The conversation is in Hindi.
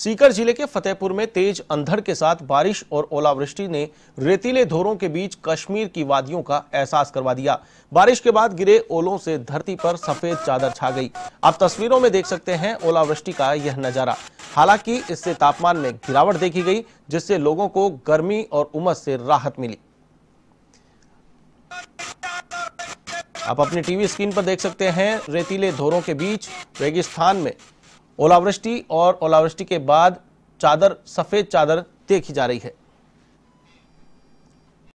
सीकर जिले के फतेहपुर में तेज अंधड़ के साथ बारिश और ओलावृष्टि ने रेतीले धोरों के बीच कश्मीर की वादियों का एहसास करवा दिया बारिश के बाद गिरे ओलों से धरती पर सफेद चादर छा गई आप तस्वीरों में देख सकते हैं ओलावृष्टि का यह नजारा हालांकि इससे तापमान में गिरावट देखी गई जिससे लोगों को गर्मी और उमस से राहत मिली आप अपनी टीवी स्क्रीन पर देख सकते हैं रेतीले धोरों के बीच रेगिस्तान में ओलावृष्टि और ओलावृष्टि के बाद चादर सफ़ेद चादर देखी जा रही है